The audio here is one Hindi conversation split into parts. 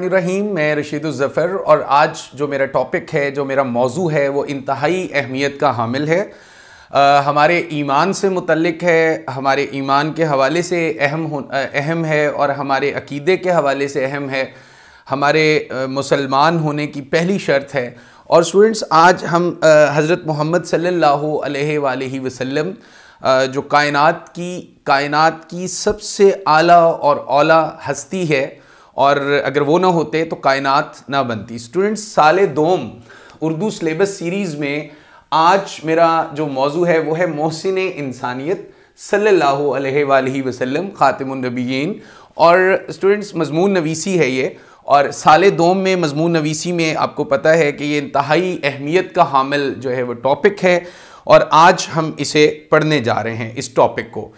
रहीम मैं रशीद ज़फ़र और आज जो मेरा टॉपिक है जो मेरा मौजू है वो इंतहाई अहमियत का हामिल है आ, हमारे ईमान से मुतलक है हमारे ईमान के हवाले से अहम अहम है और हमारे अकीदे के हवाले से अहम है हमारे मुसलमान होने की पहली शर्त है और स्टूडेंट्स आज हम हज़रत मोहम्मद सल्ला वसम जो कायनात की कायनात की सबसे आला और ओला हस्ती है और अगर वो ना होते तो कायनात ना बनती स्टूडेंट्स साल दोम उर्दू सलेबस सीरीज़ में आज मेरा जो मौजू है वो है मोहसिन इंसानियत सल्ला वसम वसल्लम ख़ातमनबीन और स्टूडेंट्स मजमून नवीसी है ये और साल दोम में मजमून नवीसी में आपको पता है कि ये इंतहाई अहमियत का हामिल जो है वो टॉपिक है और आज हम इसे पढ़ने जा रहे हैं इस टॉपिक को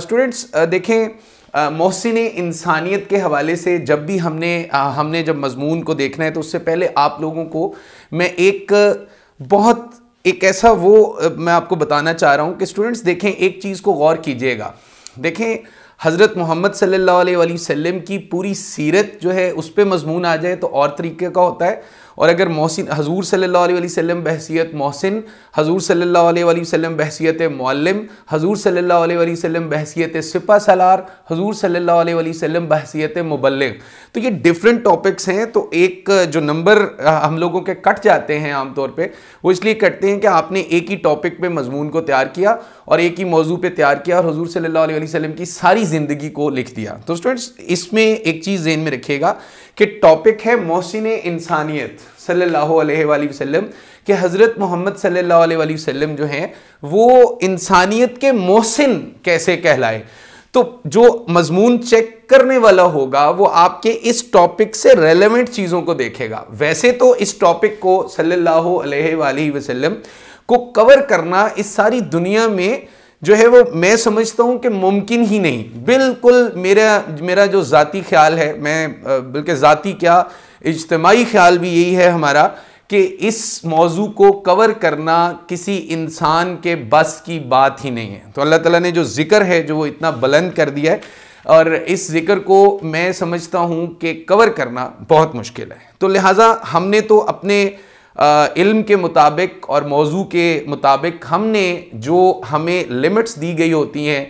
स्टूडेंट्स uh, uh, देखें मोहसिन इंसानियत के हवाले से जब भी हमने आ, हमने जब मजमून को देखना है तो उससे पहले आप लोगों को मैं एक बहुत एक ऐसा वो मैं आपको बताना चाह रहा हूँ कि स्टूडेंट्स देखें एक चीज़ को गौर कीजिएगा देखें हज़रत मोहम्मद सल्लल्लाहु अलैहि वसल्लम की पूरी सीरत जो है उस पर मजमून आ जाए तो और तरीके का होता है और अगर मोहसिन हजूर सल्ला वसम बहसीत मोहसिन हजूर सल्ला वसम बहसीत मौलम हजूर सल्ला वसम बहसीत सिपा सलार हजूर सल्ला वसम बहसीत मुबल तो ये डिफरेंट टॉपिक्स हैं तो एक जो नंबर हम लोगों के कट जाते हैं आमतौर पर वो इसलिए कटते हैं कि आपने एक ही टॉपिक पर मजमून को तैयार किया और एक ही मौजू पर तैयार किया और हजूर सल्ला वसम की सारी ज़िंदगी को लिख दिया तो स्टूडेंट्स इसमें एक चीज़ जेन में रखिएगा कि टॉपिक है मोहसिन इंसानियत सल्लल्लाहु वसल्लम कि हज़रत मोहम्मद सल्ला वसम जो हैं वो इंसानियत के मोहसिन कैसे कहलाए तो जो मजमून चेक करने वाला होगा वो आपके इस टॉपिक से रेलेवेंट चीज़ों को देखेगा वैसे तो इस टॉपिक को सल्ला वसम को कवर करना इस सारी दुनिया में जो है वो मैं समझता हूँ कि मुमकिन ही नहीं बिल्कुल मेरा मेरा जो ज़ाती ख्याल है मैं बल्कि ज़ाती क्या इज्तमाही ख्याल भी यही है हमारा कि इस मौजू को कवर करना किसी इंसान के बस की बात ही नहीं है तो अल्लाह ताला ने जो ज़िक्र है जो वो इतना बुलंद कर दिया है और इस ज़िक्र को मैं समझता हूँ कि कवर करना बहुत मुश्किल है तो लिहाजा हमने तो अपने इल्म के मुताबिक और मौजू के मुताबिक हमने जो हमें लिमिट्स दी गई होती हैं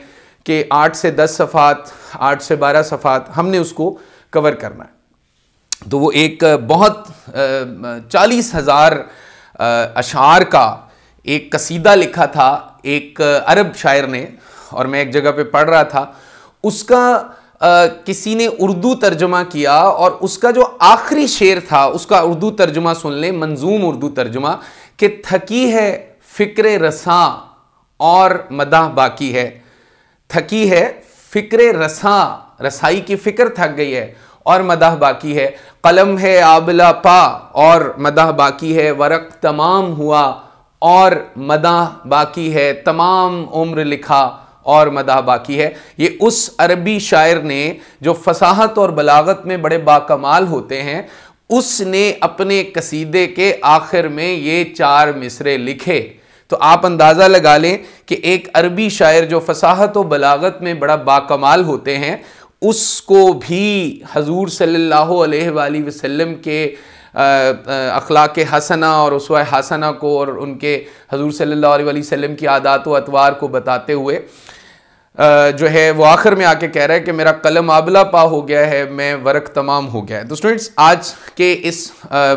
कि आठ से दस सफ़ात आठ से बारह सफ़ात हमने उसको कवर करना है तो वो एक बहुत चालीस हज़ार अशार का एक कसीदा लिखा था एक अरब शायर ने और मैं एक जगह पे पढ़ रहा था उसका किसी ने उर्दू तर्जुमा किया और उसका जो आखिरी शेर था उसका उर्दू तर्जुमा सुन लें मंजूम उर्दू तर्जुमा कि थकी है फ़िक्र रसा और मदा बाकी है थकी है फ़िक्र रसा रसाई की फ़िक्र थक गई है और मदा बाकी है कलम है आबला पा और मदाह बाकी है वरक तमाम हुआ और मदा बाकी है तमाम उम्र लिखा और मदा बाकी है ये उस अरबी शायर ने जो फसाहत और बलागत में बड़े बाकमाल होते हैं उसने अपने कसीदे के आखिर में ये चार मिसरे लिखे तो आप अंदाज़ा लगा लें कि एक अरबी शायर जो फसाहत और बलागत में बड़ा बाकमाल होते हैं उसको भी हजूर सल्लल्लाहु अलैहि वसल्लम के अखलाक हसना और उस हसना को और उनके हजूर सल्लल्लाहु अलैहि वसल्लम की आदात व अतवार को बताते हुए जो है वो आखिर में आके कह रहा है कि मेरा कलम आबला पा हो गया है मैं वर्क तमाम हो गया है तो स्टूडेंट्स आज के इस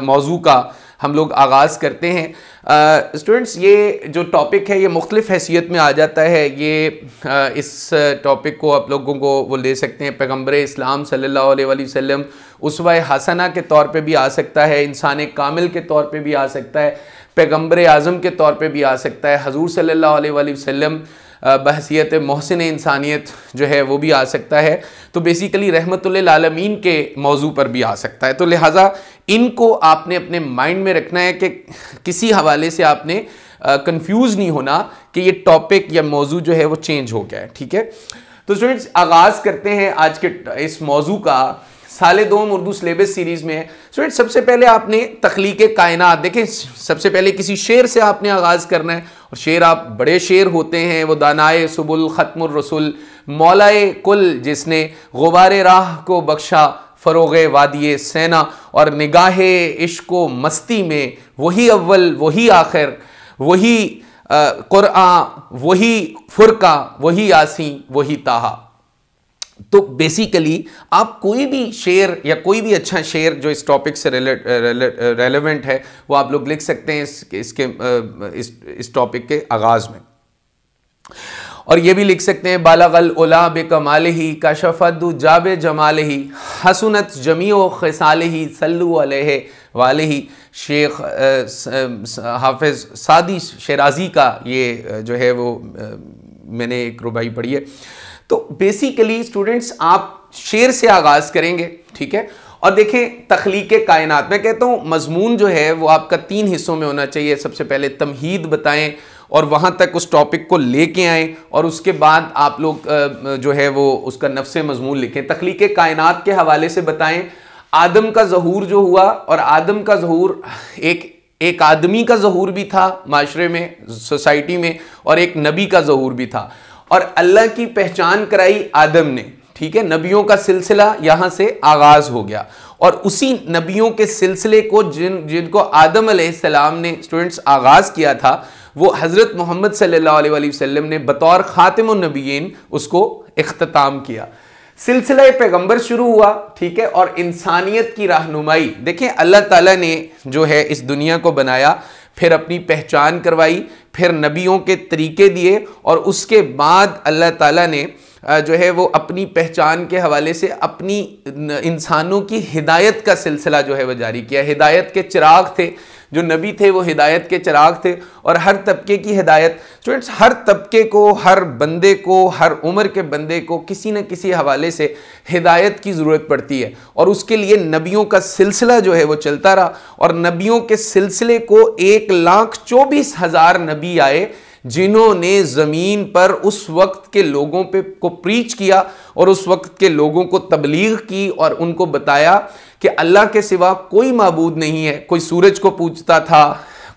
मौजू का हम लोग आगाज़ करते हैं स्टूडेंट्स ये जो टॉपिक है ये मुख्तलिफ हैसियत में आ जाता है ये आ, इस टॉपिक को आप लोगों को वो ले सकते हैं पैगम्बर इस्लाम सल्ला वम उसवा हसना के तौर पे भी आ सकता है इंसान कामिल के तौर पे भी आ सकता है पैगम्बर आज़म के तौर पे भी आ सकता है हजूर सल्ला वसम बहसीत महसिन इंसानियत जो है वो भी आ सकता है तो बेसिकली रहमतमीन के मौजू पर भी आ सकता है तो लिहाजा इनको आपने अपने माइंड में रखना है कि किसी हवाले से आपने कन्फ्यूज़ नहीं होना कि ये टॉपिक या मौजू जो है वो चेंज हो गया है ठीक है तो स्टूडेंट्स आगाज़ करते हैं आज के इस मौजू का साले दोम उर्दू सिलेबस सीरीज में है स्टूडेंट सबसे पहले आपने तख्लीक कायनात देखें सबसे पहले किसी शेर से आपने आगाज़ करना है और शेर आप बड़े शेर होते हैं वो दानाए सुबुल ख़त्म रसुल मौलाए कुल जिसने गुबार राह को बख्शा फ़रोग वादिय सेना और निगाह इश्को मस्ती में वही अव्वल वही आखिर वही कुरआ वही फ़ुरका वही यासी वही ताहा तो बेसिकली आप कोई भी शेयर या कोई भी अच्छा शेयर जो इस टॉपिक से रेलेवेंट है वो आप लोग लिख सकते हैं इसके इसके इस इस टॉपिक के आगाज़ में और ये भी लिख सकते हैं बालागल उला बे कमाल ही काशफद जाब जमाल ही हसनत व खसाल ही सल्लु अलह वाल ही शेख हाफिज़ सादी शराजी का ये जो है वो मैंने एक रुबाई पढ़ी है तो बेसिकली स्टूडेंट्स आप शेर से आगाज करेंगे ठीक है और देखें तख्लीक कायनात मैं कहता हूँ मजमून जो है वो आपका तीन हिस्सों में होना चाहिए सबसे पहले तमहीद बताएं और वहाँ तक उस टॉपिक को लेके आएँ और उसके बाद आप लोग जो है वो उसका नफ्स मजमून लिखें तखलीक कायनात के हवाले से बताएं आदम का जहूर जो हुआ और आदम का जहूर एक एक आदमी का जहूर भी था माशरे में सोसाइटी में और एक नबी का जहूर भी था और अल्लाह की पहचान कराई आदम ने ठीक है नबियों का सिलसिला यहाँ से आगाज़ हो गया और उसी नबियों के सिलसिले को जिन जिनको आदम सलाम ने स्टूडेंट्स आगाज़ किया था वो हज़रत मोहम्मद सल्लल्लाहु अलैहि वसल्लम ने बतौर ख़ातिम नबीन उसको अख्ताम किया सिलसिला पैगंबर शुरू हुआ ठीक है और इंसानियत की रहनुमाई देखें अल्लाह ताला ने जो है इस दुनिया को बनाया फिर अपनी पहचान करवाई फिर नबियों के तरीके दिए और उसके बाद अल्लाह ताला ने जो है वो अपनी पहचान के हवाले से अपनी इंसानों की हिदायत का सिलसिला जो है वह जारी किया हिदायत के चिराग थे जो नबी थे वो हिदायत के चिराग थे और हर तबके की हिदायत स्टूडेंट्स हर तबके को हर बंदे को हर उम्र के बंदे को किसी न किसी हवाले से हिदायत की ज़रूरत पड़ती है और उसके लिए नबियों का सिलसिला जो है वो चलता रहा और नबियों के सिलसिले को एक लाख चौबीस हज़ार नबी आए जिन्होंने ज़मीन पर उस वक्त के लोगों पे को प्रीच किया और उस वक्त के लोगों को तबलीग की और उनको बताया कि अल्लाह के सिवा कोई मबूद नहीं है कोई सूरज को पूछता था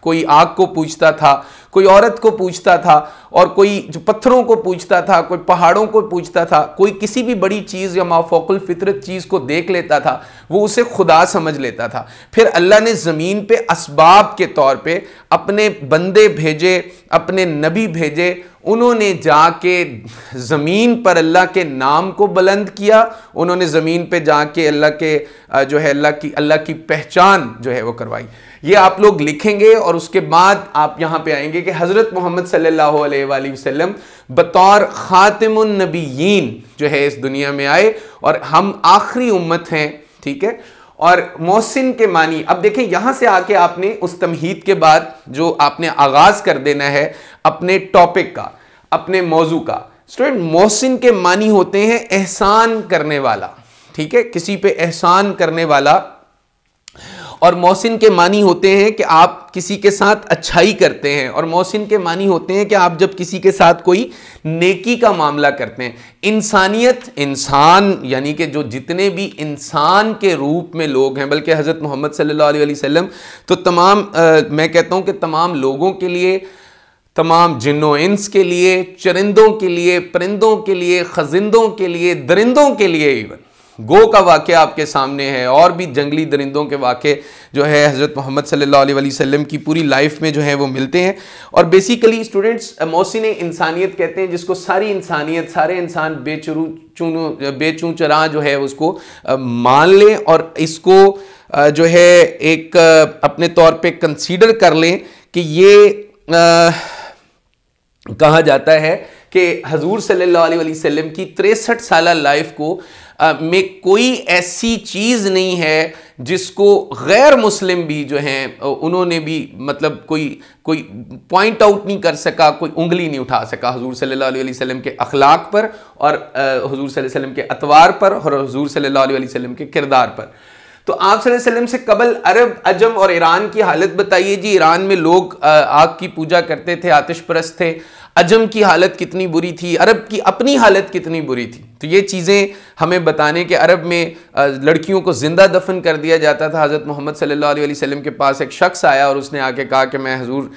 कोई आग को पूछता था कोई औरत को पूछता था और कोई जो पत्थरों को पूछता था कोई पहाड़ों को पूछता था कोई किसी भी बड़ी चीज़ या माफोकुल फितरत चीज़ को देख लेता था वो उसे खुदा समझ लेता था फिर अल्लाह ने ज़मीन पे इसबाब के तौर पे अपने बंदे भेजे अपने नबी भेजे उन्होंने जाके ज़मीन पर अल्लाह के नाम को बुलंद किया उन्होंने ज़मीन पे जाके अल्लाह के जो है अल्लाह की अल्लाह की पहचान जो है वो करवाई ये आप लोग लिखेंगे और उसके बाद आप यहाँ पे आएंगे कि हज़रत मोहम्मद सल्लल्लाहु बतौर ख़ातमनबीन जो है इस दुनिया में आए और हम आखिरी उम्मत हैं ठीक है और मोहसिन के मानी अब देखें यहाँ से आके आपने उस तमहीद के बाद जो आपने आगाज़ कर देना है अपने टॉपिक का अपने मौजू का स्टूडेंट मोहसिन के मानी होते हैं एहसान करने वाला ठीक है किसी पे एहसान करने वाला और मोहसिन के मानी होते हैं कि आप किसी के साथ अच्छाई करते हैं और मोहसिन के मानी होते हैं कि आप जब किसी के साथ कोई नेकी का मामला करते हैं इंसानियत इंसान यानी कि जो जितने भी इंसान के रूप में लोग हैं बल्कि हज़रत मोहम्मद सल्लल्लाहु अलैहि वसल्लम तो तमाम आ, मैं कहता हूँ कि तमाम लोगों के लिए तमाम जिनो इंस के लिए चरिंदों के लिए परिंदों के लिए खजिंदों के लिए दरिंदों के लिए इवन गो का वाक्य आपके सामने है और भी जंगली दरिंदों के वाक्य जो है हज़रत मोहम्मद सल्ला वसल्लम की पूरी लाइफ में जो है वो मिलते हैं और बेसिकली स्टूडेंट्स मोहसिन इंसानियत कहते हैं जिसको सारी इंसानियत सारे इंसान बेचरू चूनू बेचू चरा जो है उसको मान लें और इसको जो है एक अपने तौर पे कंसीडर कर लें कि ये आ, कहा जाता है कि हजूर सल्ला वसम की तिरसठ साल लाइफ को में कोई ऐसी चीज़ नहीं है जिसको गैर मुस्लिम भी जो हैं उन्होंने भी मतलब कोई कोई पॉइंट आउट नहीं कर सका कोई उंगली नहीं उठा सका हजूर सल्ला वसम के अखलाक पर और हजूर वसम के अतवार पर और हजूर सल्ला वसम के किरदार पर तो आप वसम से कबल अरब अजम और ईरान की हालत बताइए जी ईरान में लोग आग की पूजा करते थे आतिश थे अजम की हालत कितनी बुरी थी अरब की अपनी हालत कितनी बुरी थी तो ये चीज़ें हमें बताने के अरब में लड़कियों को ज़िंदा दफन कर दिया जाता था हज़रत मोहम्मद सल्लल्लाहु अलैहि वसल्लम के पास एक शख्स आया और उसने आके कहा कि मैं हजूर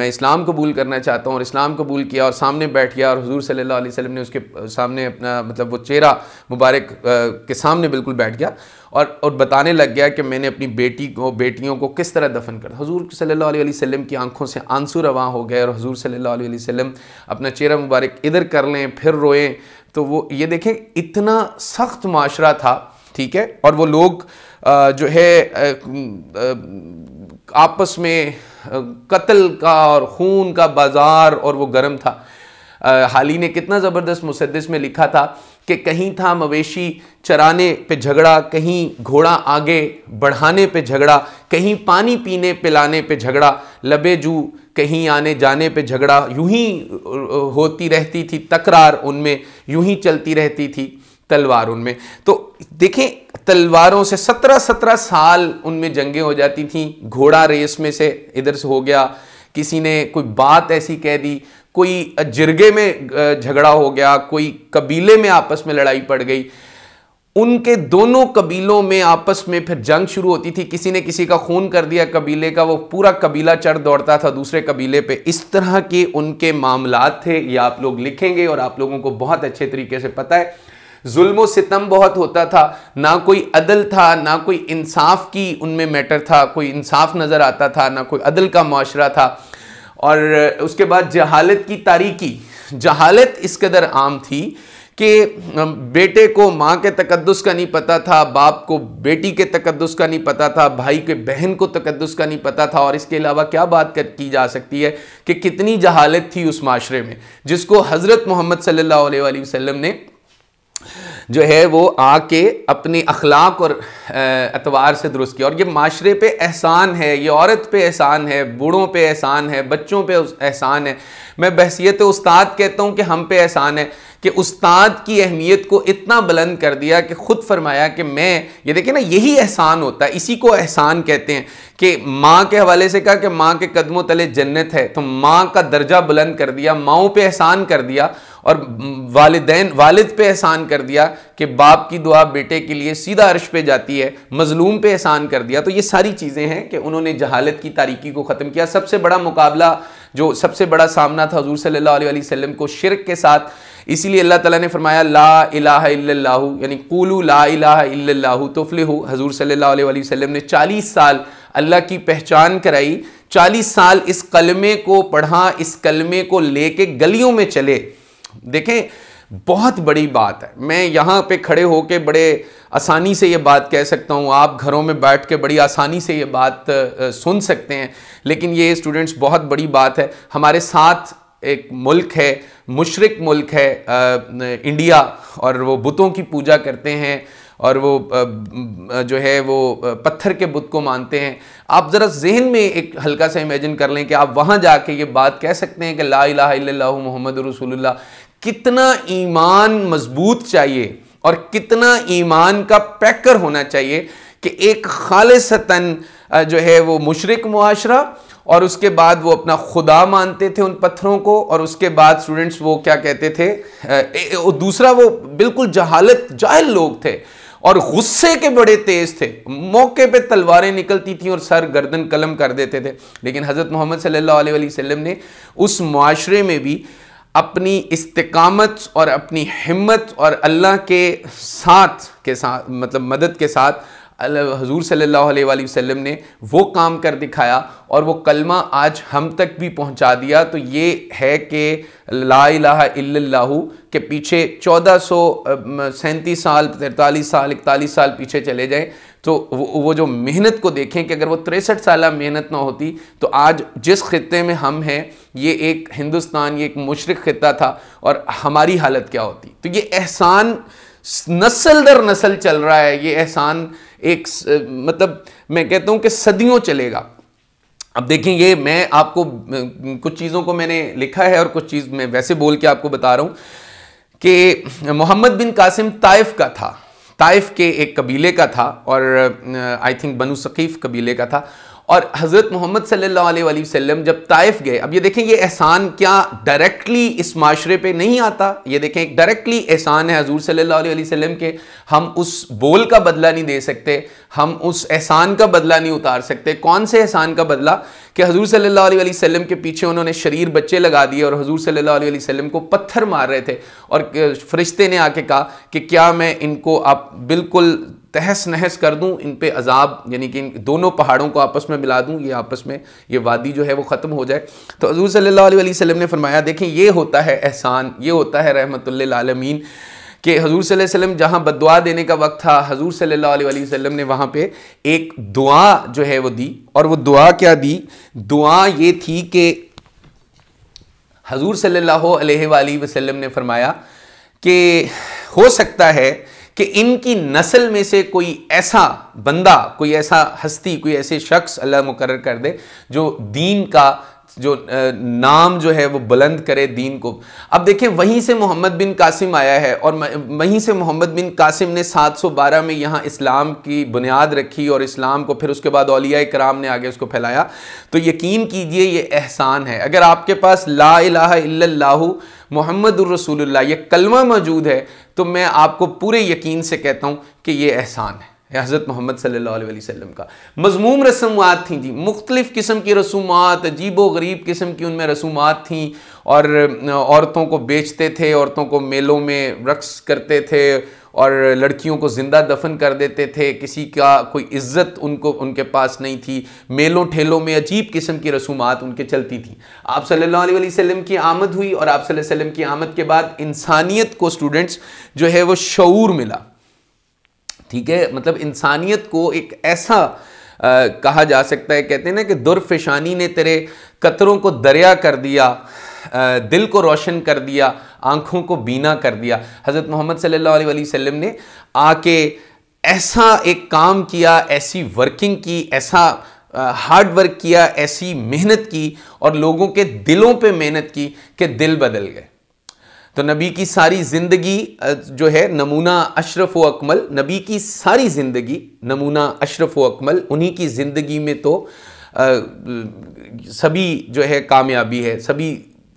मैं इस्लाम कबूल करना चाहता हूँ और इस्लाम कबूल किया और सामने बैठ गया और हजूर सल्ला वसम ने उसके सामने अपना मतलब वो चेहरा मुबारक के सामने बिल्कुल बैठ गया और और बताने लग गया कि मैंने अपनी बेटी को बेटियों को किस तरह दफन कर हजूर सल्ला वसम की आंखों से आंसू रवा हो गए और हजूर सल्ला वसम अपना चेहरा मुबारक इधर कर लें फिर रोएं तो वो ये देखें इतना सख्त माशरा था ठीक है और वो लोग जो है आपस में कत्ल का और खून का बाज़ार और वो गर्म था हाल ही ने कितना ज़बरदस्त मुसदस में लिखा था कि कहीं था मवेशी चराने पे झगड़ा कहीं घोड़ा आगे बढ़ाने पे झगड़ा कहीं पानी पीने पिलाने पे झगड़ा लबे जू कहीं आने जाने पे झगड़ा यूं ही होती रहती थी तकरार उनमें यूं ही चलती रहती थी तलवार उनमें तो देखें तलवारों से सत्रह सत्रह साल उनमें जंगें हो जाती थी घोड़ा रेस में से इधर से हो गया किसी ने कोई बात ऐसी कह दी कोई जिरगे में झगड़ा हो गया कोई कबीले में आपस में लड़ाई पड़ गई उनके दोनों कबीलों में आपस में फिर जंग शुरू होती थी किसी ने किसी का खून कर दिया कबीले का वो पूरा कबीला चढ़ दौड़ता था दूसरे कबीले पे इस तरह के उनके मामलात थे ये आप लोग लिखेंगे और आप लोगों को बहुत अच्छे तरीके से पता है जुल्म सितम बहुत होता था ना कोई अदल था ना कोई इंसाफ की उनमें मैटर था कोई इंसाफ नज़र आता था ना कोई अदल का माशरा था और उसके बाद जहालत की तारीकी जहालत इस कदर आम थी कि बेटे को माँ के तकदस का नहीं पता था बाप को बेटी के तकदस का नहीं पता था भाई के बहन को तकदस का नहीं पता था और इसके अलावा क्या बात कर की जा सकती है कि कितनी जहालत थी उस माशरे में जिसको हज़रत मोहम्मद सल्ला वसम ने जो है वो आके अपनी अखलाक और अतवार से दुरुस्त किया और ये माशरे पे एहसान है ये औरत पे एहसान है बूढ़ों पे एहसान है बच्चों पे एहसान है मैं बहसीत उस्ताद कहता हूँ कि हम पे एहसान है कि उस्ताद की अहमियत को इतना बुलंद कर दिया कि ख़ुद फरमाया कि मैं ये देखिए ना यही एहसान होता है इसी को एहसान कहते हैं कि माँ के हवाले से कहा कि माँ के कदमों तले जन्नत है तो माँ का दर्जा बुलंद कर दिया माओ पे एहसान कर दिया और वालदेन वालिद पे एहसान कर दिया कि बाप की दुआ बेटे के लिए सीधा अर्श पे जाती है मजलूम पे एहसान कर दिया तो ये सारी चीज़ें हैं कि उन्होंने जहालत की तारीकी को ख़त्म किया सबसे बड़ा मुकाबला जो सबसे बड़ा सामना था हजूर सल्ला वसम को शिरक के साथ इसीलिए अल्लाह ताला ने फरमाया ला इलाह इल्लल्लाहु यानी कुलू ला इला इल्लल्लाहु तोफलिहु हजूर सल्लल्लाहु अलैहि वसल्लम ने चालीस साल अल्लाह की पहचान कराई चालीस साल इस कलमे को पढ़ा इस कलमे को लेके गलियों में चले देखें बहुत बड़ी बात है मैं यहाँ पे खड़े होके बड़े आसानी से ये बात कह सकता हूँ आप घरों में बैठ के बड़ी आसानी से ये बात सुन सकते हैं लेकिन ये स्टूडेंट्स बहुत बड़ी बात है हमारे साथ एक मुल्क है मुशरक मुल्क है आ, इंडिया और वो बुतों की पूजा करते हैं और वो जो है वो पत्थर के बुत को मानते हैं आप ज़रा जहन में एक हल्का सा इमेजिन कर लें कि आप वहाँ जाके ये बात कह सकते हैं कि ला इला मोहम्मद रसूलुल्लाह कितना ईमान मजबूत चाहिए और कितना ईमान का पैकर होना चाहिए कि एक खालसतन जो है वो मुशरक मुआरा और उसके बाद वो अपना खुदा मानते थे उन पत्थरों को और उसके बाद स्टूडेंट्स वो क्या कहते थे दूसरा वो बिल्कुल जहालत जाहिल लोग थे और गुस्से के बड़े तेज थे मौके पे तलवारें निकलती थी और सर गर्दन कलम कर देते थे लेकिन हज़रत मोहम्मद सल्लल्लाहु अलैहि वसल्लम ने उस माशरे में भी अपनी इस्तकामत और अपनी हिम्मत और अल्लाह के साथ के साथ मतलब मदद के साथ हजूर सल्लल्लाहु वसम ने वो काम कर दिखाया और वो कलमा आज हम तक भी पहुंचा दिया तो ये है कि ला इल्लल्लाहु के पीछे चौदह सौ सैंतीस साल तैतालीस साल इकतालीस साल पीछे चले जाएं तो वो जो मेहनत को देखें कि अगर वो तिरसठ साल मेहनत ना होती तो आज जिस खत्े में हम हैं ये एक हिंदुस्तान ये एक मशरक़ खत्ता था और हमारी हालत क्या होती तो ये एहसान नस्ल दर नस्ल चल रहा है ये एहसान एक मतलब मैं कहता हूं कि सदियों चलेगा अब देखें ये मैं आपको कुछ चीज़ों को मैंने लिखा है और कुछ चीज़ मैं वैसे बोल के आपको बता रहा हूं कि मोहम्मद बिन कासिम ताइफ का था ताइफ के एक कबीले का था और आई थिंक बनु सकीफ़ कबीले का था और हज़रत मोहम्मद सल्लल्लाहु वसल्लम जब ताइफ गए अब ये देखें ये एहसान क्या डायरेक्टली इस माशरे पे नहीं आता ये देखें एक डायरेक्टली एहसान है हजूर सल्लल्लाहु अलैहि वसल्लम के हम उस बोल का बदला नहीं दे सकते हम उस एहसान का बदला नहीं उतार सकते कौन से एहसान का बदला कि हजूर सल्ला वसम के पीछे उन्होंने शरीर बच्चे लगा दिए और हजूर सल्ला वसम को पत्थर मार रहे थे और फरिश्ते ने आके कहा कि क्या मैं इनको आप बिल्कुल तहस नहस कर दूं इन पे अजाब यानी कि इन दोनों पहाड़ों को आपस में मिला दूं ये आपस में ये वादी जो है वो ख़त्म हो जाए तो हजूर सल्ला वसम ने फरमाया देखें ये होता है एहसान ये होता है रहमतमीन कि हजूर वसम जहाँ बदुआ देने का वक्त था हजूर सल्ला वसम ने वहाँ पर एक दुआ जो है वो दी और वह दुआ क्या दी दुआ ये थी कि हजूर सल्ला वसम ने फरमाया कि हो सकता है कि इनकी नस्ल में से कोई ऐसा बंदा कोई ऐसा हस्ती कोई ऐसे शख्स अल्लाह मुकर कर दे जो दीन का जो नाम जो है वो बुलंद करे दीन को अब देखें वहीं से मोहम्मद बिन कासिम आया है और वहीं से मोहम्मद बिन कासिम ने 712 में यहाँ इस्लाम की बुनियाद रखी और इस्लाम को फिर उसके बाद अलिया कराम ने आगे उसको फैलाया तो यकीन कीजिए ये एहसान है अगर आपके पास ला इला मोहम्मद रसूल ये कलमा मौजूद है तो मैं आपको पूरे यकीन से कहता हूँ कि ये एहसान है हज़रत मोहम्मद सल्ला का मजमूम रसूमात थी जी मुख्तलिफ़ किस्म की रसूमात अजीब व गरीब किस्म की उनमें रसूमात थी और औरतों को बेचते थे औरतों को मेलों में रक्स करते थे और लड़कियों को ज़िंदा दफन कर देते थे किसी का कोई इज्जत उनको उनके पास नहीं थी मेलों ठेलों में अजीब किस्म की रसूमात उनके चलती थी आप सल्लल्लाहु अलैहि वसल्लम की आमद हुई और आप सल्लल्लाहु अलैहि वसल्लम की आमद के बाद इंसानियत को स्टूडेंट्स जो है वो शूर मिला ठीक है मतलब इंसानियत को एक ऐसा आ, कहा जा सकता है कहते हैं ना कि दुरफिशानी ने तेरे कतरों को दरिया कर दिया दिल को रोशन कर दिया आँखों को बीना कर दिया हज़रत मोहम्मद सल्लल्लाहु अलैहि वसल्लम ने आके ऐसा एक काम किया ऐसी वर्किंग की ऐसा हार्ड वर्क किया ऐसी मेहनत की और लोगों के दिलों पे मेहनत की कि दिल बदल गए तो नबी की सारी ज़िंदगी जो है नमूना अशरफ व अकमल नबी की सारी ज़िंदगी नमूना अशरफ व अकमल उन्हीं की ज़िंदगी में तो आ, सभी जो है कामयाबी है सभी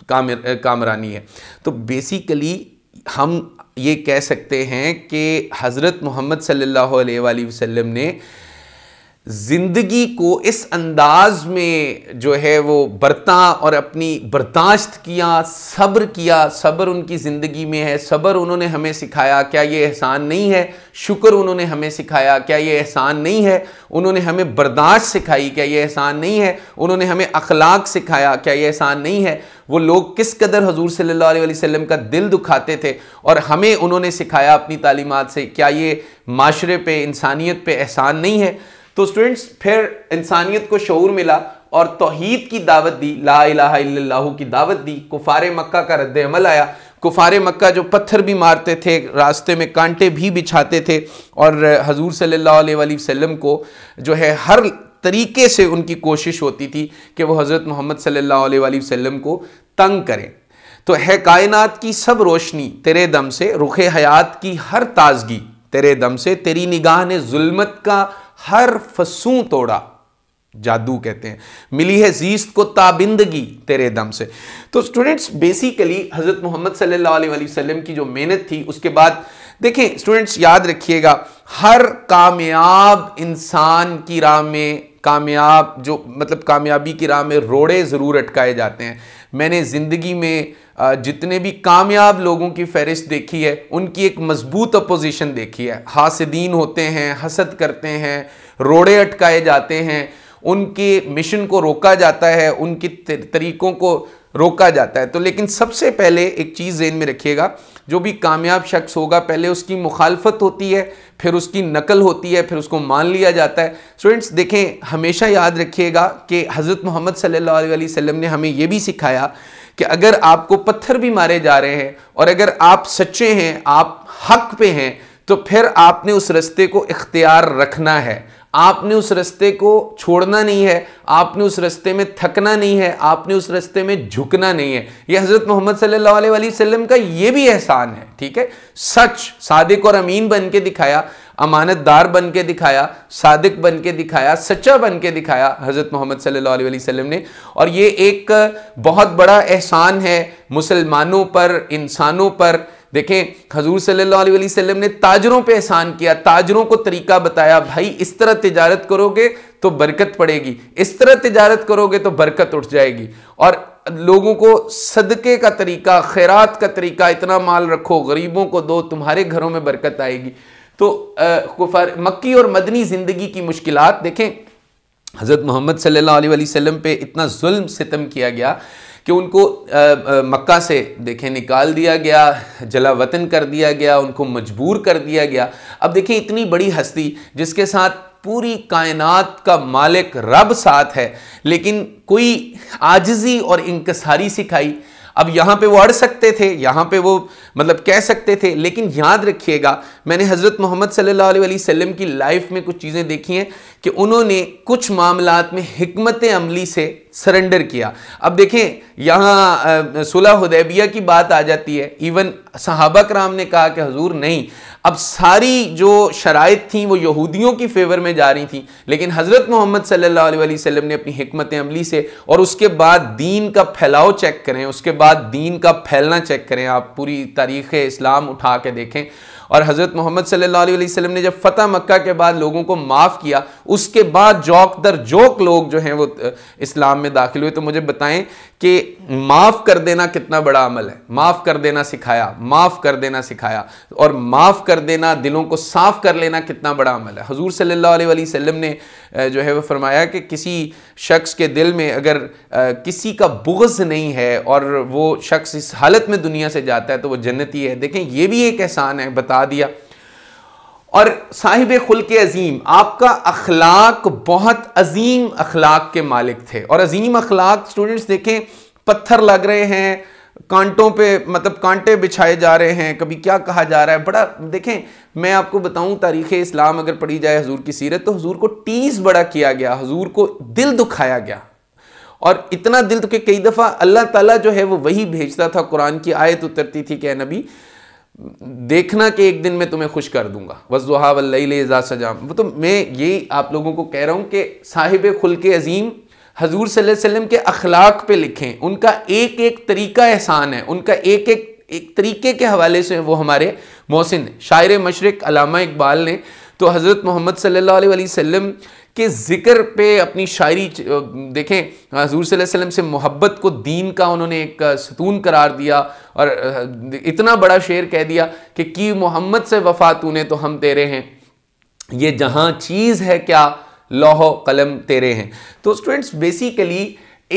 काम कामरानी है तो बेसिकली हम ये कह सकते हैं कि हज़रत मोहम्मद सल्लल्लाहु अलैहि वसल्लम ने ज़िंदगी को इस अंदाज में जो है वो बरता और अपनी बर्दाश्त किया सब्र किया सब्र उनकी ज़िंदगी में है सब्र उन्होंने हमें सिखाया क्या ये एहसान नहीं है शुक्र उन्होंने हमें सिखाया क्या ये एहसान नहीं है उन्होंने हमें बर्दाश्त सिखाई क्या ये एहसान नहीं है उन्होंने हमें अखलाक सिखाया क्या ये एहसान नहीं है वो लोग किस कदर हजूर सल्ला वसम का दिल दुखाते थे और हमें उन्होंने सिखाया अपनी तालीमत से क्या ये माशरे पर इंसानियत पर एहसान नहीं है तो स्टूडेंट्स फिर इंसानियत को शूर मिला और तोहद की दावत दी ला इला की दावत दी कुफार मक्का का रद्द अमल आया कुफार मक्का जो पत्थर भी मारते थे रास्ते में कांटे भी बिछाते थे और हजूर सल्ला वसम को जो है हर तरीके से उनकी कोशिश होती थी कि वह हज़रत मोहम्मद सल्ला वसम को तंग करें तो है कायनात की सब रोशनी तेरे दम से रुख हयात की हर ताजगी तेरे दम से तेरी निगाह ने जुल्मत का हर फसू तोड़ा जादू कहते हैं मिली है जीस्त को ताबिंदगी तेरे दम से तो स्टूडेंट्स बेसिकली हज़रत मोहम्मद सल्लाम वसल्लम की जो मेहनत थी उसके बाद देखें स्टूडेंट्स याद रखिएगा हर कामयाब इंसान की राह में कामयाब जो मतलब कामयाबी की राह में रोड़े ज़रूर अटकाए जाते हैं मैंने ज़िंदगी में जितने भी कामयाब लोगों की फहरिस्त देखी है उनकी एक मजबूत अपोजिशन देखी है हासदीन होते हैं हसद करते हैं रोड़े अटकाए जाते हैं उनके मिशन को रोका जाता है उनके तरीकों को रोका जाता है तो लेकिन सबसे पहले एक चीज़ जेन में रखिएगा जो भी कामयाब शख्स होगा पहले उसकी मुखालफत होती है फिर उसकी नकल होती है फिर उसको मान लिया जाता है स्टूडेंट्स देखें हमेशा याद रखिएगा कि हज़रत मोहम्मद सल्लल्लाहु अलैहि वसल्लम ने हमें यह भी सिखाया कि अगर आपको पत्थर भी मारे जा रहे हैं और अगर आप सच्चे हैं आप हक पे हैं तो फिर आपने उस रस्ते को इख्तियार रखना है आपने उस रास्ते को छोड़ना नहीं है आपने उस रास्ते में थकना नहीं है आपने उस रास्ते में झुकना नहीं है यह हज़रत मोहम्मद सल्लल्लाहु अलैहि वसल्लम का यह भी एहसान है ठीक है सच सादिक और अमीन बन के दिखाया अमानतदार बन के दिखाया सादिक बन के दिखाया सच्चा बन के दिखाया हज़रत मोहम्मद सल्लल्लाहु अलैहि वसल्लम ने और ये एक बहुत बड़ा एहसान है मुसलमानों पर इंसानों पर देखें हजूर सल्लल्लाहु अलैहि ने ताजरों पे एहसान किया ताजरों को तरीका बताया भाई इस तरह तजारत करोगे तो बरकत पड़ेगी इस तरह तजारत करोगे तो बरकत उठ जाएगी और लोगों को सदके का तरीका खैरात का तरीका इतना माल रखो गरीबों को दो तुम्हारे घरों में बरकत आएगी तो कुफार मक्की और मदनी ज़िंदगी की मुश्किल देखें हज़रत मोहम्मद सल्ला अलैहि पे इतना जुल्म सितम किया गया कि उनको मक्का से देखें निकाल दिया गया जला वतन कर दिया गया उनको मजबूर कर दिया गया अब देखें इतनी बड़ी हस्ती जिसके साथ पूरी कायनात का मालिक रब साथ है लेकिन कोई आजजी और इंकसारी सिखाई अब यहाँ पे वो अड़ सकते थे यहाँ पे वो मतलब कह सकते थे लेकिन याद रखिएगा मैंने हज़रत मोहम्मद सल्लल्लाहु अलैहि वसल्लम की लाइफ में कुछ चीज़ें देखी हैं कि उन्होंने कुछ मामलात में हमत अमली से सरेंडर किया अब देखें यहाँ सुलह हदैबिया की बात आ जाती है इवन सहाबा कराम ने कहा कि हजूर नहीं अब सारी जो शराइ थी वो यहूदियों की फेवर में जा रही थी लेकिन हज़रत मोहम्मद सल्ला वसम ने अपनी हमत अमली से और उसके बाद दीन का फैलाव चेक करें उसके बाद दीन का फैलना चेक करें आप पूरी तारीख़ इस्लाम उठा के देखें और हज़रत मोहम्मद सल्ला वसल्लम ने जब फ़तह मक्का के बाद लोगों को माफ़ किया उसके बाद जौक दर जोक लोग जो हैं वो इस्लाम में दाखिल हुए तो मुझे बताएं कि माफ़ कर देना कितना बड़ा अमल है माफ़ कर देना सिखाया माफ़ कर देना सिखाया और माफ़ कर देना दिलों को साफ़ कर लेना कितना बड़ा अमल है हजूर सल्ला वसलम ने जो है वो फरमाया कि किसी शख्स के दिल में अगर किसी का बुगज़ नहीं है और वो शख्स इस हालत में दुनिया से जाता है तो वो जन्नती है देखें ये भी एक एहसान है बता दिया और साहिब खुल के अजीम आपका अखलाक बहुत अजीम अखलाक के मालिक थे और अजीम अखलाक स्टूडेंट्स देखें पत्थर लग रहे हैं कांटों पे मतलब कांटे बिछाए जा रहे हैं कभी क्या कहा जा रहा है बड़ा देखें मैं आपको बताऊं तारीख़ इस्लाम अगर पढ़ी जाए हजूर की सीरत तो हजूर को टीस बड़ा किया गया हजूर को दिल दुखाया गया और इतना दिल दुखे कई दफ़ा अल्लाह ताला जो है वो वही भेजता था कुरान की आयत उतरती थी कि नबी देखना कि एक दिन मैं तुम्हें खुश कर दूंगा वजुहा वल्लजा सजाम वो तो मैं यही आप लोगों को कह रहा हूँ कि साहिब खुल के अजीम हजूर सल्लम के अखलाक पे लिखें उनका एक एक तरीका एहसान है उनका एक एक एक तरीके के हवाले से वो हमारे मोहसिन शायर मशरक अलामा इकबाल ने तो हज़रत मोहम्मद सल्ला वसम के ज़िक्र पे अपनी शायरी देखें हजूर वसल्लम से मोहब्बत को दीन का उन्होंने एक सतून करार दिया और इतना बड़ा शेर कह दिया कि की मोहम्मद से वफा तूने तो हम तेरे हैं ये जहाँ चीज़ है क्या लौह कलम तेरे हैं तो स्टूडेंट्स बेसिकली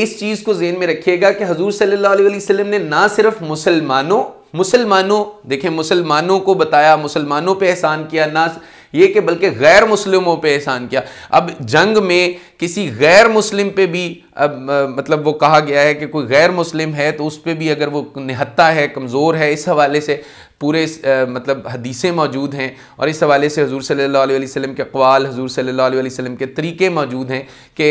इस चीज़ को जेन में रखिएगा कि हजूर सल्लल्लाहु अलैहि ने ना सिर्फ मुसलमानों मुसलमानों देखें मुसलमानों को बताया मुसलमानों पे एहसान किया ना ये कि बल्कि गैर मुस्लिमों पे एहसान किया अब जंग में किसी गैर मुस्लिम पे भी अब आ, मतलब वो कहा गया है कि कोई गैर मुस्लिम है तो उस पर भी अगर वो निहत्ता है कमज़ोर है इस हवाले से पूरे आ, मतलब हदीसें मौजूद हैं और इस हवाले से हजूर सल्ला वसम के अकवाल हजूर सल्ला वसम के तरीके मौजूद हैं कि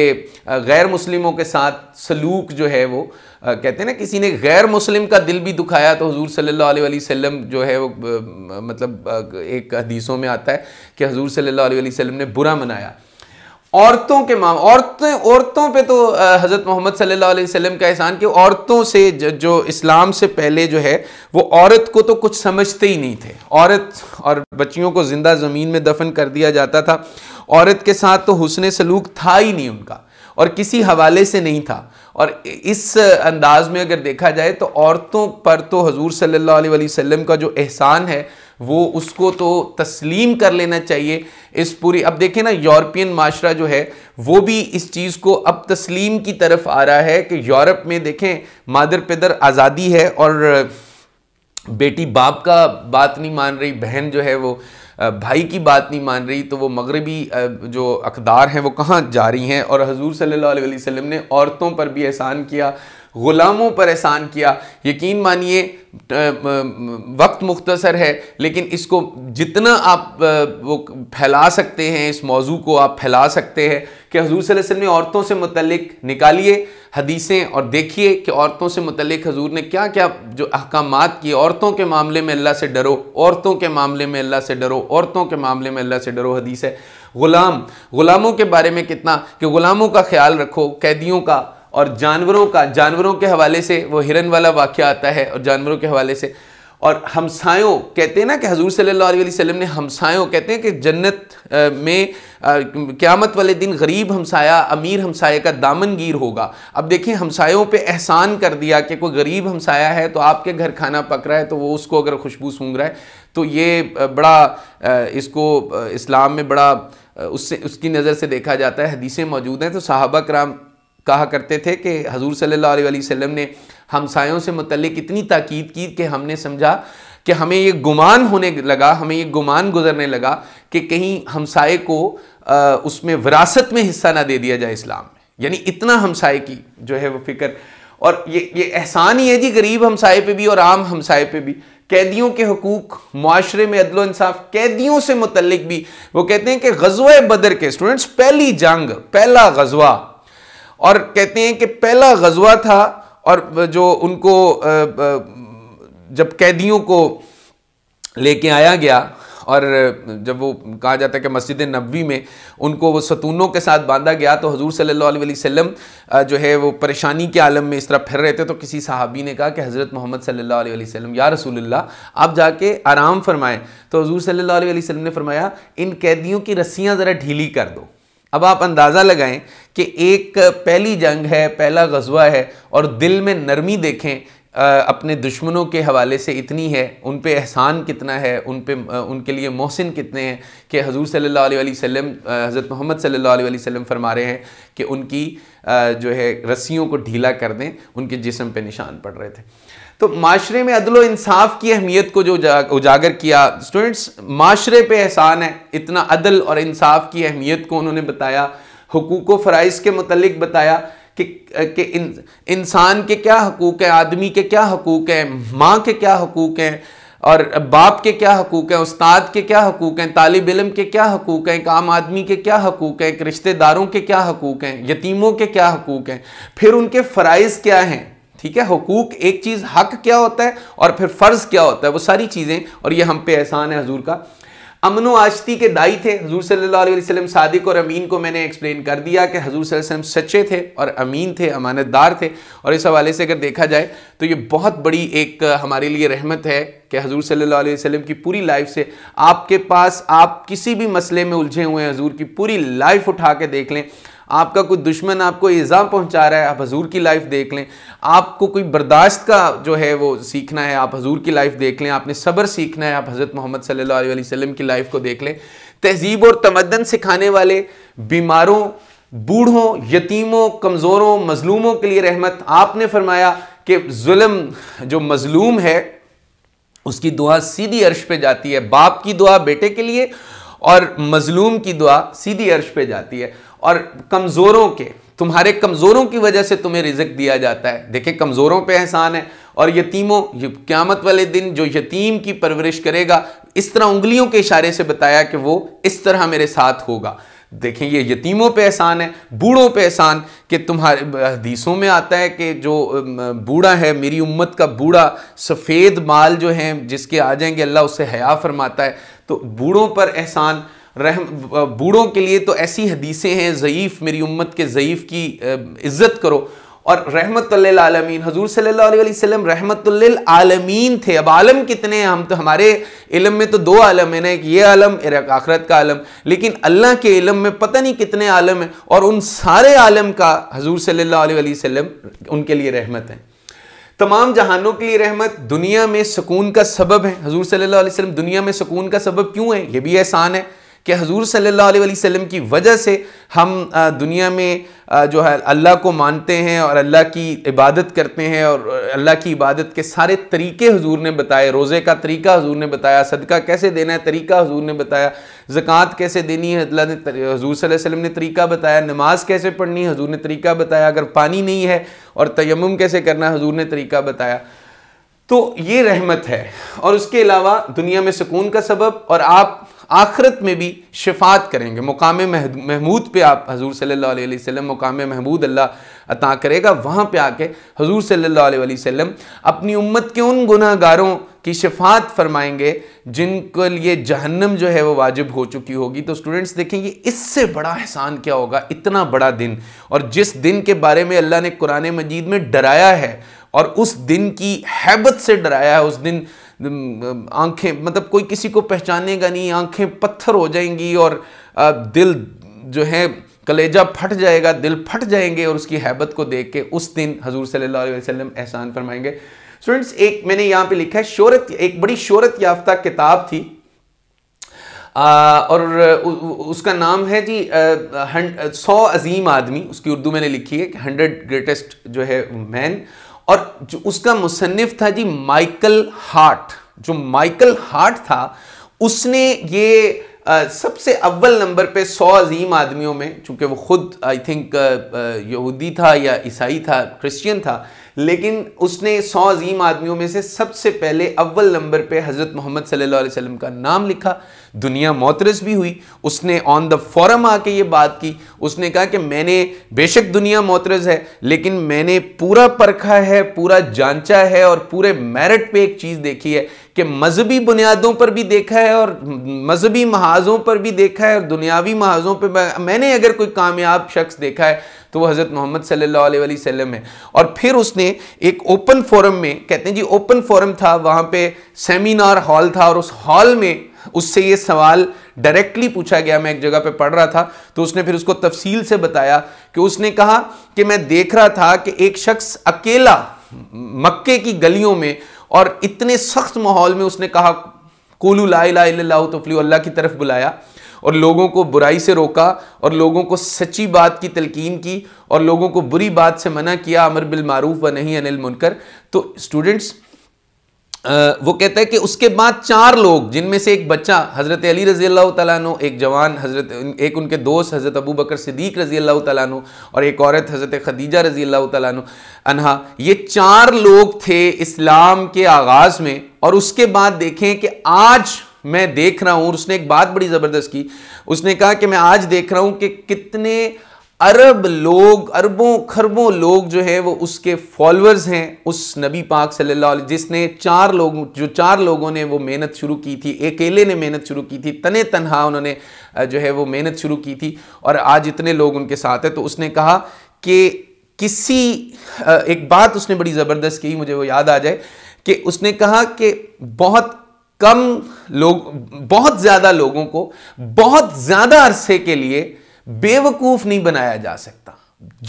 गैर मुस्लिमों के साथ सलूक जो है वो आ, कहते हैं ना किसी ने गैर मुस्लिम का दिल भी दुखाया तो हजूर सल्ला वसम जो है वो मतलब एक हदीसों में आता है कि हजूर सल्ला वसम ने बुरा मनाया औरतों के मामले औरतें औरतों पे तो हज़रत मोहम्मद सल्लल्लाहु अलैहि वसल्लम का एहसान कि औरतों से जो, जो इस्लाम से पहले जो है वो औरत को तो कुछ समझते ही नहीं थे औरत और बच्चियों को ज़िंदा ज़मीन में दफन कर दिया जाता था औरत के साथ तो हुसन सलूक था ही नहीं उनका और किसी हवाले से नहीं था और इस अंदाज़ में अगर देखा जाए तो औरतों पर तो हजूर सल्ला वसम का जो एहसान है वो उसको तो तस्लीम कर लेना चाहिए इस पूरी अब देखें ना यूरोपियन माशरा जो है वो भी इस चीज़ को अब तस्लीम की तरफ आ रहा है कि यूरोप में देखें मादर पिदर आज़ादी है और बेटी बाप का बात नहीं मान रही बहन जो है वो भाई की बात नहीं मान रही तो वो मगरबी जो अकदार हैं वो कहाँ जा रही हैं और हजूर सल्लल्लाहु अलैहि वसल्लम ने औरतों पर भी एहसान किया ग़ुलामों पर एहसान किया यकीन मानिए वक्त मुख्तसर है लेकिन इसको जितना आप वो फैला सकते हैं इस मौजू को आप फैला सकते हैं कि हजूर वसल्लम ने औरतों से मतलब निकालिए हदीसें और देखिए कि औरतों से मतलब हजूर ने क्या क्या जो अहकाम किए औरतों के मामले में अल्लाह से डरो औरतों के मामले में अल्लाह से डरो औरतों के मामले में अल्लाह से डरो हदीस है ग़ुलाम ग़ुलामों के बारे में कितना कि ग़ुलामों का ख्याल रखो कैदियों का और जानवरों का जानवरों के हवाले से वो हिरन वाला वाक्य आता है और जानवरों के हवाले से और हमसायों कहते हैं ना कि हजूर सल्लल्लाहु अलैहि ने हमसायों कहते हैं कि जन्नत में क़्यामत वाले दिन गरीब हमसाया अमीर हमसाए का दामनगीर होगा अब देखिए हमसायों पे एहसान कर दिया कि कोई गरीब हमसाया है तो आपके घर खाना पक रहा है तो वो उसको अगर खुशबू सूंघ रहा है तो ये बड़ा इसको इस्लाम में बड़ा उससे उसकी नज़र से देखा जाता है हदीसें मौजूद हैं तो साहबा कराम कहा करते थे कि हजूर सल्ला वसम ने हमसायों से मतलब इतनी ताक़द की कि हमने समझा कि हमें ये गुमान होने लगा हमें ये गुमान गुजरने लगा कि कहीं हमसाए को आ, उसमें विरासत में हिस्सा ना दे दिया जाए इस्लाम में यानी इतना हमसाए की जो है वो फिक्र और ये ये एहसान ही है जी गरीब हमसाए पे भी और आम हमसाए पे भी कैदियों के हकूक माशरे में अदलो इंसाफ कैदियों से मुतलक भी वो कहते हैं कि गजवा बदर के स्टूडेंट्स पहली जंग पहला गजवा और कहते हैं कि पहला गजवा था और जो उनको जब कैदियों को लेके आया गया और जब वो कहा जाता है कि मस्जिद नबी में उनको वो सतूनों के साथ बांधा गया तो हजूर सल्लल्लाहु अलैहि वसल्लम जो है वो परेशानी के आलम में इस तरह फिर रहे थे तो किसी साहबी ने कहा कि हज़रत मोहम्मद सल्लल्लाहु अलैहि वसल्लम या रसूलुल्लाह आप जाके आराम फरमाएं तो हजूर सल्ला अलैहि ने फरमाया इन कैदियों की रस्सियाँ ज़रा ढीली कर दो अब आप अंदाज़ा लगाएं कि एक पहली जंग है पहला गजवा है और दिल में नरमी देखें अपने दुश्मनों के हवाले से इतनी है उन पे एहसान कितना है उन पे उनके लिए मोहसिन कितने हैं कि हजूर सल्लल्लाहु अलैहि वसल्लम हज़रत मोहम्मद सल्लल्लाहु अलैहि वसल्लम फरमा रहे हैं कि उनकी जो है रस्सियों को ढीला कर दें उनके जिसम पे निशान पड़ रहे थे तो माशरे में अदलो इंसाफ की अहमियत को जो उजागर किया स्टूडेंट्स माशरे पे एहसान है इतना अदल और इंसाफ की अहमियत को उन्होंने बताया हकूक व फ़राइज़ के मतलब बताया कि कि इंसान के क्या हकूक़ हैं आदमी के क्या हकूक़ हैं माँ के क्या हकूक़ हैं और बाप के क्या हकूक़ हैं उस्ताद के क्या हकूक़ हैं तालब इलम के क्या हकूक़ हैं एक आम आदमी के क्या हकूक़ हैं एक रिश्तेदारों के क्या हकूक़ हैं यतीमों के क्या हकूक़ हैं फिर उनके फ़राइज क्या हैं ठीक है हकूक एक चीज़ हक क्या होता है और फिर फ़र्ज़ क्या होता है वो सारी चीज़ें और ये हम पे एहसान है हजूर का अमनो आशती के दाई थे हजूर सल्लल्लाहु अलैहि सादिक और अमीन को मैंने एक्सप्लेन कर दिया कि हजूर सल्लम सच्चे थे और अमीन थे अमानतदार थे और इस हवाले से अगर देखा जाए तो ये बहुत बड़ी एक हमारे लिए रहमत है कि हजूर सल्लल्लाहु अलैहि वसल्लम की पूरी लाइफ से आपके पास आप किसी भी मसले में उलझे हुए हैं हजूर की पूरी लाइफ उठा के देख लें आपका कोई दुश्मन आपको इल्ज़ाम पहुंचा रहा है आप हजूर की लाइफ देख लें आपको कोई बर्दाश्त का जो है वो सीखना है आप हजूर की लाइफ देख लें आपने सब्र सीखना है आप हज़रत मोहम्मद सल्ला वसल्लम की लाइफ को देख लें तहजीब और तमदन सिखाने वाले बीमारों बूढ़ों यतीमों कमज़ोरों मजलूमों के लिए रहमत आपने फरमाया कि जुल्म जो मजलूम है उसकी दुआ सीधी अर्श पे जाती है बाप की दुआ बेटे के लिए और मजलूम की दुआ सीधी अर्श पे जाती है और कमज़ोरों के तुम्हारे कमज़ोरों की वजह से तुम्हें रिजक दिया जाता है देखे कमज़ोरों पे एहसान है और यतीमों क्यामत वाले दिन जो यतीम की परवरिश करेगा इस तरह उंगलियों के इशारे से बताया कि वो इस तरह मेरे साथ होगा देखें ये यतीमों पे एहसान है बूढ़ों पे एहसान कि तुम्हारे हदीसों में आता है कि जो बूढ़ा है मेरी उम्मत का बूढ़ा सफ़ेद माल जो है जिसके आ जाएंगे अल्लाह उससे हया फरमाता है तो बूढ़ों पर एहसान रहम बूढ़ों के लिए तो ऐसी हदीसें हैं ज़यीफ़ मेरी उम्मत के ज़यीफ़ की इज़्ज़त करो और रहमत आलमीन हजूर सल्लाम रहमत आलमीन थे अब आलम कितने हैं हम तो हमारे इलम में तो दो आलम है ना एक ये आलम एक आखरत का आलम लेकिन अल्लाह के इलम में पता नहीं कितने आलम हैं और उन सारे आलम का हजूर सल्लल्लाहु वसम उनके लिए रहमत है तमाम जहानों के लिए रहमत दुनिया में सुकून का सबब है हजूर सल्लल्लाहु दुनिया में सुकून का सबब क्यों है ये भी एहसान है कि हजूर सल्लल्लाहु अलैहि वसल्लम की वजह से हम दुनिया में जो है अल्लाह को मानते हैं और अल्लाह की इबादत करते हैं और अल्लाह की इबादत के सारे तरीके हजूर ने बताए रोज़े का तरीका हजूर ने बताया सदका कैसे देना है तरीका हजूर ने बताया ज़क़़त कैसे देनी है अल्लाह ने हजूर वसल्लम ने तरीका बताया नमाज कैसे पढ़नी है हजूर ने तरीका बताया अगर पानी नहीं है और तयम कैसे करना है हजूर ने तरीका बताया तो ये रहमत है और उसके अलावा दुनिया में सुकून का सबब और आप आखरत में भी शिफात करेंगे मुकाम महमूद पे आप हजूर सल्लल्लाहु अलैहि वसल्लम मुकाम महमूद अल्लाह अता करेगा वहाँ पे आके हजूर सल्लल्लाहु अलैहि वसल्लम अपनी उम्मत के उन गुनाहगारों की शिफात फरमाएंगे जिनके लिए जहन्नम जो है वो वाजिब हो चुकी होगी तो स्टूडेंट्स देखेंगे इससे बड़ा एहसान क्या होगा इतना बड़ा दिन और जिस दिन के बारे में अल्लाह ने कुरान मजीद में डराया है और उस दिन की हैबत से डराया है उस दिन आंखें मतलब कोई किसी को पहचानेगा नहीं आंखें पत्थर हो जाएंगी और दिल जो है कलेजा फट जाएगा दिल फट जाएंगे और उसकी हैबत को देख के उस दिन हजूर सल्लल्लाहु अलैहि वसल्लम एहसान फरमाएंगे स्टूडेंट्स एक मैंने यहाँ पे लिखा है शोरत एक बड़ी शोरत याफ्ता किताब थी आ, और उ, उसका नाम है जी सौ अजीम आदमी उसकी उर्दू मैंने लिखी है हंड्रेड ग्रेटेस्ट जो है मैन और उसका मुसन्फ था जी माइकल हार्ट जो माइकल हार्ट था उसने ये सबसे अव्वल नंबर पे सौ अजीम आदमियों में चूंकि वो ख़ुद आई थिंक यहूदी था या ईसाई था क्रिश्चियन था लेकिन उसने सौ अजीम आदमियों में से सबसे पहले अव्वल नंबर पे हज़रत मोहम्मद सल्लल्लाहु अलैहि वसल्लम का नाम लिखा दुनिया मोतरस भी हुई उसने ऑन द फॉरम आके ये बात की उसने कहा कि मैंने बेशक दुनिया मोतरस है लेकिन मैंने पूरा परखा है पूरा जांचा है और पूरे मेरिट पे एक चीज़ देखी है कि मजहबी बुनियादों पर भी देखा है और मजहबी महाजों पर भी देखा है और दुनियावी महाजों पर मैंने अगर कोई कामयाब शख्स देखा है तो वह हज़रत मोहम्मद सल्लाम है और फिर उसने एक ओपन फोरम में कहते हैं जी ओपन फोरम था वहाँ पे सेमिनार हॉल था और उस हॉल में उससे ये सवाल डायरेक्टली पूछा गया मैं एक जगह पे पढ़ रहा था तो उसने फिर उसको तफसील से बताया कि उसने कहा कि मैं देख रहा था कि एक शख्स अकेला मक्के की गलियों में और इतने सख्त माहौल में उसने कहा कोलू ला तो फ्लू अल्लाह की तरफ बुलाया और लोगों को बुराई से रोका और लोगों को सच्ची बात की तलकीन की और लोगों को बुरी बात से मना किया अमर बिलमारूफ व नहीं अनिल मुनकर तो स्टूडेंट्स वो कहता है कि उसके बाद चार लोग जिनमें से एक बच्चा हज़रत अली रज़ी अल्लाह तु एक जवान हज़रत एक उनके दोस्त हज़रत अबू बकर सिद्दीक रज़ी अल्लाह तु और एक औरत हज़रत खदीजा रज़ी अल्लाह तु अनहा ये चार लोग थे इस्लाम के आगाज़ में और उसके बाद देखें कि आज मैं देख रहा हूं और उसने एक बात बड़ी ज़बरदस्त की उसने कहा कि मैं आज देख रहा हूं कि कितने अरब लोग अरबों खरबों लोग जो है वो उसके फॉलोअर्स हैं उस नबी पाक सल्लल्लाहु अलैहि जिसने चार लोग जो चार लोगों ने वो मेहनत शुरू की थी अकेले ने मेहनत शुरू की थी तने तनहा उन्होंने जो है वो मेहनत शुरू की थी और आज इतने लोग उनके साथ हैं तो उसने कहा कि किसी एक बात उसने बड़ी ज़बरदस्त की मुझे वो याद आ जाए कि उसने कहा कि बहुत कम लोग बहुत ज़्यादा लोगों को बहुत ज़्यादा अरसे के लिए बेवकूफ़ नहीं बनाया जा सकता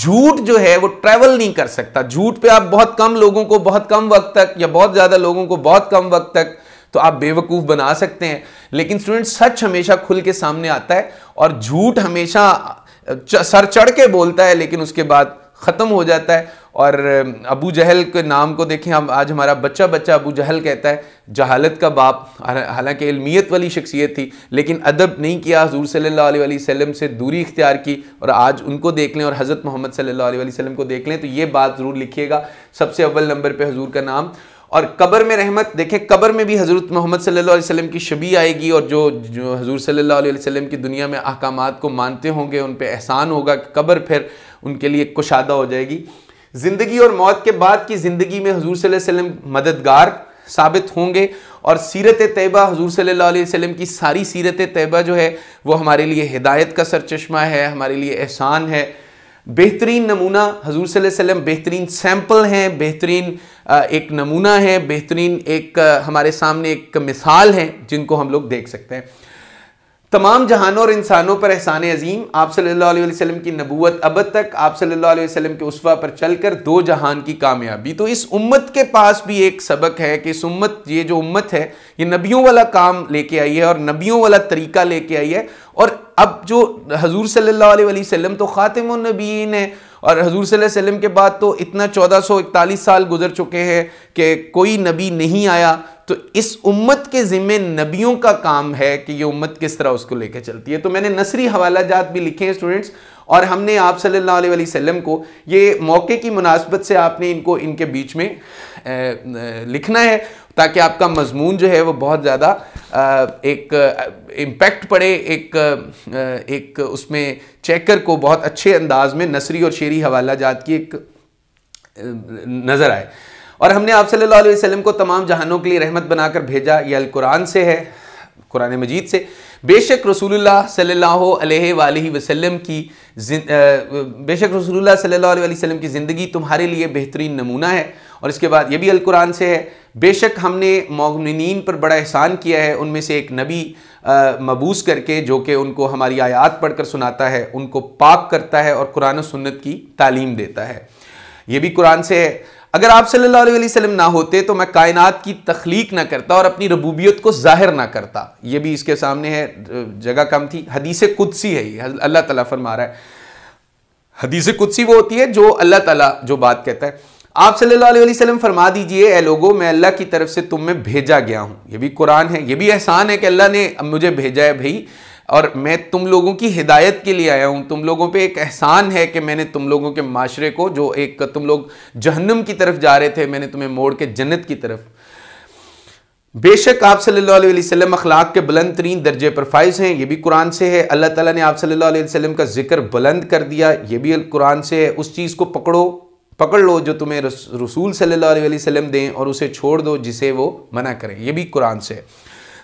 झूठ जो है वो ट्रैवल नहीं कर सकता झूठ पे आप बहुत कम लोगों को बहुत कम वक्त तक या बहुत ज़्यादा लोगों को बहुत कम वक्त तक तो आप बेवकूफ़ बना सकते हैं लेकिन स्टूडेंट सच हमेशा खुल के सामने आता है और झूठ हमेशा सर चढ़ के बोलता है लेकिन उसके बाद ख़त्म हो जाता है और अबू जहल के नाम को देखें हम आज हमारा बच्चा बच्चा अबू जहल कहता है जहालत का बाप हालांकि इलमियत वाली शख्सियत थी लेकिन अदब नहीं किया हजूर सल्ला वसम से दूरी इख्तियार की और आज उनको देख लें और हज़रत मोहम्मद सल्ला वसम को देख लें तो ये बात ज़रूर लिखिएगा सबसे अव्वल नंबर पर हजूर का नाम और कब्र में रहमत देखें कब्र में भी हज़रत मोहम्मद सल्लल्लाहु अलैहि वसल्लम की शबी आएगी और जो जो हज़ूर सल्ला वसम की दुनिया में अहकाम को मानते होंगे उन पर एहसान होगा कि कब्र फिर उनके लिए कुशादा हो जाएगी जिंदगी और मौत के बाद की ज़िंदगी में हजूर वसल्लम मददगार साबित होंगे और सीरत तयबा हजूर सल्लल्लाहु अलैहि वसल्लम की सारी सीरत तयबा जो है वो हमारे लिए हिदायत का सरचश्मा है हमारे लिए एहसान है बेहतरीन नमूना हजूर वसल्लम बेहतरीन सैम्पल हैं बेहतरीन एक नमूना है बेहतरीन एक हमारे सामने एक मिसाल है जिनको हम लोग देख सकते हैं तमाम जहानों और इंसानों पर एहसान अजीम आप सल्लल्लाहु अलैहि वसल्लम की नबूत अब तक आप सल्लल्लाहु अलैहि वसल्लम के उसवा पर चलकर दो जहान की कामयाबी तो इस उम्मत के पास भी एक सबक है कि इस उम्मत ये जो उम्मत है ये नबियों वाला काम लेके आई है और नबियों वाला तरीका लेके आई है और अब जो हजूर सल्ला वसलम तो खातिम नबीन है और हजूर सल्लम के बाद तो इतना चौदह सौ इकतालीस साल गुजर चुके हैं कि कोई नबी नहीं आया तो इस उम्मत के ज़िम्मे नबियों का काम है कि ये उम्मत किस तरह उसको लेकर चलती है तो मैंने नसरी हवाला जात भी लिखे हैं स्टूडेंट्स और हमने आप सल्लल्लाहु अलैहि वसल्लम को ये मौके की मुनासबत से आपने इनको इनके बीच में लिखना है ताकि आपका मजमून जो है वो बहुत ज़्यादा एक इम्पैक्ट पड़े एक एक उसमें चेकर को बहुत अच्छे अंदाज में नसरी और शेरी हवाला जात की एक नज़र आए और हमने आप सल्लल्लाहु अलैहि वसल्लम को तमाम जहानों के लिए रहमत बनाकर भेजा यह कुरान से है कुरान मजीद से बेशक रसूलुल्लाह सल्लल्लाहु अलैहि वसल्लम की बेशक रसूलुल्लाह सल्लल्लाहु अलैहि वसल्लम की ज़िंदगी तुम्हारे लिए बेहतरीन नमूना है और इसके बाद ये भी कुरान से है बेशक हमने मोमिन पर बड़ा एहसान किया है उनमें से एक नबी मबूस करके जो कि उनको हमारी आयात पढ़कर सुनाता है उनको पाक करता है और कुरान सुन्नत की तालीम देता है ये भी कुरान से है अगर आप सल्लल्लाहु अलैहि वसल्लम ना होते तो मैं कायनात की तख्लीक ना करता और अपनी रबूबियत को जाहिर ना करता ये भी इसके सामने है जगह कम थी हदीस कुदसी है ये अल्लाह ताला फरमा रहा है हदीस कुदसी वो होती है जो अल्लाह ताला जो बात कहता है आप सल्लल्लाहु अलैहि वसल्लम फरमा दीजिए ए लोगो मैं अल्लाह की तरफ से तुम में भेजा गया हूँ ये भी कुरान है ये भी एहसान है कि अल्लाह ने मुझे भेजा है भाई और मैं तुम लोगों की हिदायत के लिए आया हूँ तुम लोगों पे एक एहसान है कि मैंने तुम लोगों के माशरे को जो एक तुम लोग जहन्नम की तरफ जा रहे थे मैंने तुम्हें मोड़ के जन्नत की तरफ बेशक आप सल्लल्लाहु अलैहि वसल्लम अखलाक के बुलंद तरीन दर्जे पर फाइज हैं ये भी कुरान से है अल्लाह ताला ने आप सल्लल्लाहु अलैहि वसल्लम का जिक्र बुलंद कर दिया ये भी कुरान से है उस चीज़ को पकड़ो पकड़ लो जो तुम्हें रसूल सल्लल्लाहु अलैहि वसल्लम दें और उसे छोड़ दो जिसे वो मना करें ये भी कुरान से है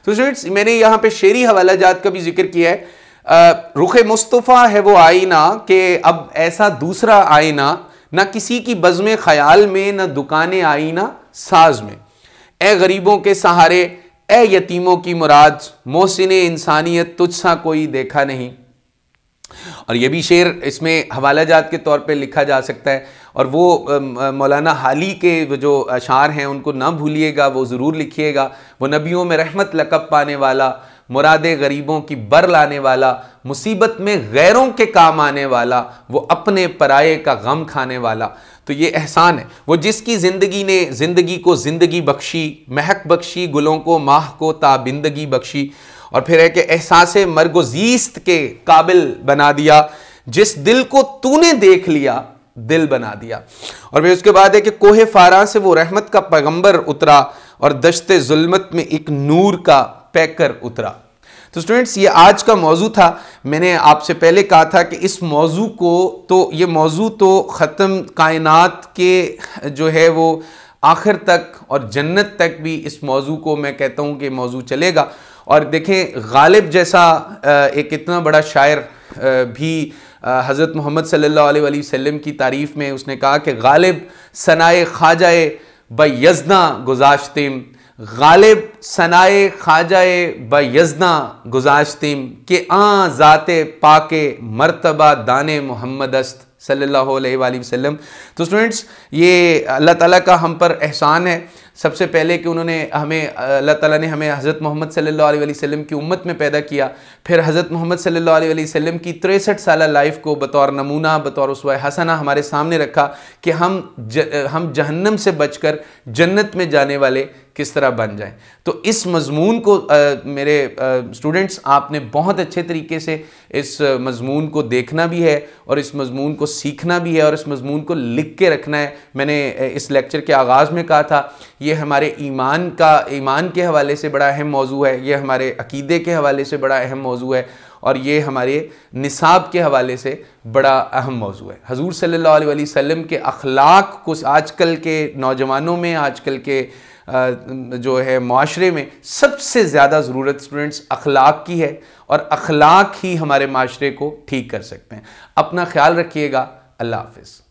तो स्टूडेंट्स मैंने यहाँ पे शेरी हवाला जात का भी जिक्र किया है रुख मुस्तफ़ा है वो आईना कि अब ऐसा दूसरा आईना ना किसी की बज़म ख्याल में ना दुकान आईना साज में ए गरीबों के सहारे ए यतीमों की मुराद मोहसिन इंसानियत तुझसा कोई देखा नहीं और यह भी शेर इसमें हवाला जात के तौर पे लिखा जा सकता है और वो मौलाना हाली के जो अशार हैं उनको ना भूलिएगा वो ज़रूर लिखिएगा वो नबियों में रहमत लकब पाने वाला मुराद गरीबों की बर लाने वाला मुसीबत में गैरों के काम आने वाला वो अपने पराए का गम खाने वाला तो ये एहसान है वो जिसकी ज़िंदगी ने ज़िंदगी को ज़िंदगी बख्शी महक बख्शी गुलों को माह को ताबिंदगी बख्शी और फिर है कि एहसास मरगोजीस्त के काबिल बना दिया जिस दिल को तूने देख लिया दिल बना दिया और फिर उसके बाद है कि कोहे फारा से वो रहमत का पैगंबर उतरा और दशते जुल्मत में एक नूर का पैकर उतरा तो स्टूडेंट्स ये आज का मौजू था मैंने आपसे पहले कहा था कि इस मौजू को तो ये मौजू तो ख़त्म कायनात के जो है वो आखिर तक और जन्नत तक भी इस मौजू को मैं कहता हूँ कि मौजू चलेगा और देखें गालिब जैसा एक इतना बड़ा शायर भी हज़रत मोहम्मद सल्लल्लाहु अलैहि वसल्लम की तारीफ़ में उसने कहा कि गालिब सनाए ख्वाजाए बज़ना गुजाशतम गालिब सनाए ख्वाजाए बयजना गुजाशतिम के आ ज़ात पाके मरतबा दान मोहम्मद अस्त सल्लल्लाहु अलैहि वसल्लम तो स्टूडेंट्स ये अल्लाह ताला का हम पर एहसान है सबसे पहले कि उन्होंने हमें अल्लाह ताला ने हमें हज़रत मोहम्मद सल्लल्लाहु अलैहि वसल्लम की उम्मत में पैदा किया फिर हज़रत मोहम्मद सल्लल्लाहु अलैहि वसल्लम की तिरसठ साल लाइफ को बतौर नमूना बतौर उसवा हसना हमारे सामने रखा कि हम ज, हम जहन्नम से बचकर जन्नत में जाने वाले किस तरह बन जाएँ तो इस मजमून को आ, मेरे स्टूडेंट्स आपने बहुत अच्छे तरीके से इस मजमून को देखना भी है और इस मजमून को सीखना भी है और इस मजमून को लिख के रखना है मैंने इस लेक्चर के आगाज़ में कहा था ये हमारे ईमान का ईमान के हवाले से बड़ा अहम मौजू है ये हमारे अकीदे के हवाले से बड़ा अहम मौजू है और ये हमारे निसाब के हवाले से बड़ा अहम मौजू है हजूर सल्ला वसम के अखलाक को आजकल के नौजवानों में आजकल के जो है माशरे में सबसे ज़्यादा ज़रूरत स्टूडेंट्स अखलाक की है और अखलाक ही हमारे माशरे को ठीक कर सकते हैं अपना ख्याल रखिएगा अल्लाह हाफिज़